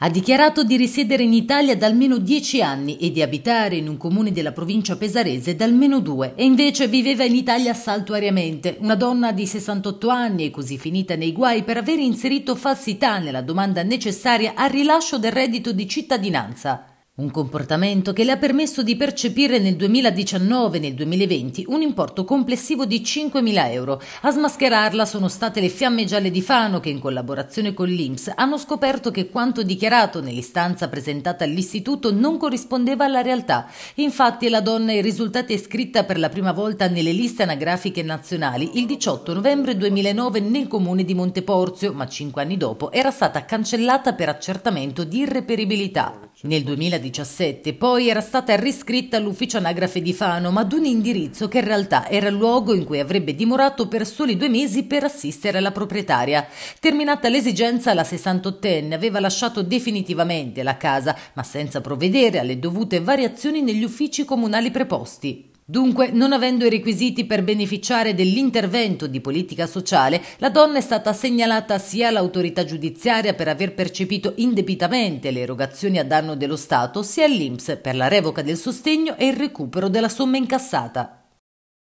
Ha dichiarato di risiedere in Italia da almeno dieci anni e di abitare in un comune della provincia pesarese da almeno due e invece viveva in Italia saltuariamente. Una donna di 68 anni e così finita nei guai per aver inserito falsità nella domanda necessaria al rilascio del reddito di cittadinanza. Un comportamento che le ha permesso di percepire nel 2019 e nel 2020 un importo complessivo di 5.000 euro. A smascherarla sono state le fiamme gialle di Fano che in collaborazione con l'Inps hanno scoperto che quanto dichiarato nell'istanza presentata all'istituto non corrispondeva alla realtà. Infatti la donna è risultata iscritta per la prima volta nelle liste anagrafiche nazionali il 18 novembre 2009 nel comune di Monteporzio, ma cinque anni dopo era stata cancellata per accertamento di irreperibilità. Nel 2017 certo. poi era stata riscritta all'ufficio anagrafe di Fano, ma ad un indirizzo che in realtà era il luogo in cui avrebbe dimorato per soli due mesi per assistere la proprietaria. Terminata l'esigenza, la 68enne aveva lasciato definitivamente la casa, ma senza provvedere alle dovute variazioni negli uffici comunali preposti. Dunque, non avendo i requisiti per beneficiare dell'intervento di politica sociale, la donna è stata segnalata sia all'autorità giudiziaria per aver percepito indebitamente le erogazioni a danno dello Stato, sia all'INPS per la revoca del sostegno e il recupero della somma incassata.